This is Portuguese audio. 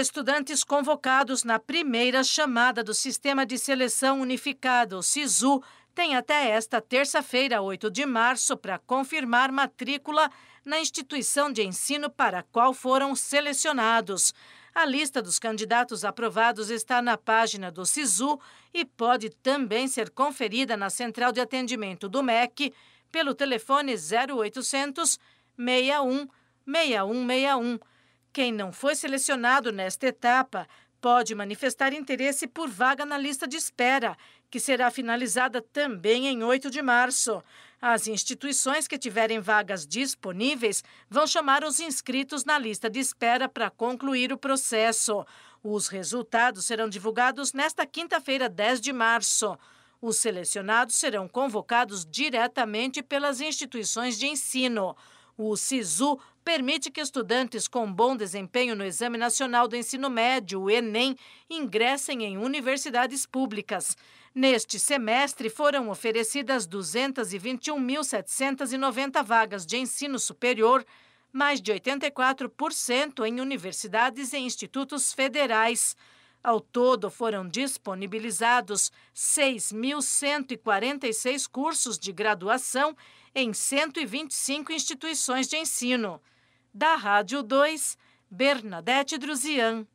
estudantes convocados na primeira chamada do Sistema de Seleção Unificado, SISU, têm até esta terça-feira, 8 de março, para confirmar matrícula na instituição de ensino para a qual foram selecionados. A lista dos candidatos aprovados está na página do SISU e pode também ser conferida na central de atendimento do MEC pelo telefone 0800 61 6161 quem não foi selecionado nesta etapa pode manifestar interesse por vaga na lista de espera, que será finalizada também em 8 de março. As instituições que tiverem vagas disponíveis vão chamar os inscritos na lista de espera para concluir o processo. Os resultados serão divulgados nesta quinta-feira, 10 de março. Os selecionados serão convocados diretamente pelas instituições de ensino. O SISU permite que estudantes com bom desempenho no Exame Nacional do Ensino Médio, o Enem, ingressem em universidades públicas. Neste semestre, foram oferecidas 221.790 vagas de ensino superior, mais de 84% em universidades e institutos federais. Ao todo, foram disponibilizados 6.146 cursos de graduação em 125 instituições de ensino. Da Rádio 2, Bernadette Druzian.